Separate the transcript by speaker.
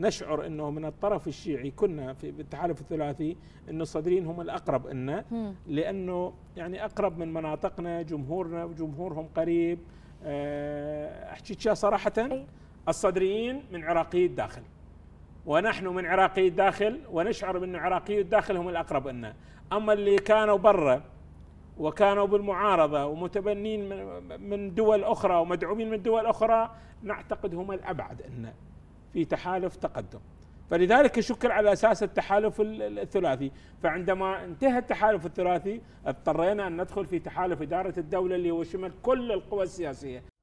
Speaker 1: نشعر انه من الطرف الشيعي كنا في التحالف الثلاثي انه الصدريين هم الاقرب لنا لانه يعني اقرب من مناطقنا جمهورنا وجمهورهم قريب آه، احكيك صراحه الصدريين من عراقي الداخل ونحن من عراقي الداخل ونشعر بأن عراقي الداخل هم الأقرب لنا أما اللي كانوا برا وكانوا بالمعارضة ومتبنين من دول أخرى ومدعومين من دول أخرى نعتقد هم الأبعد لنا في تحالف تقدم فلذلك شكل على اساس التحالف الثلاثي فعندما انتهى التحالف الثلاثي اضطرينا ان ندخل في تحالف اداره الدوله اللي هو شمل كل القوى السياسيه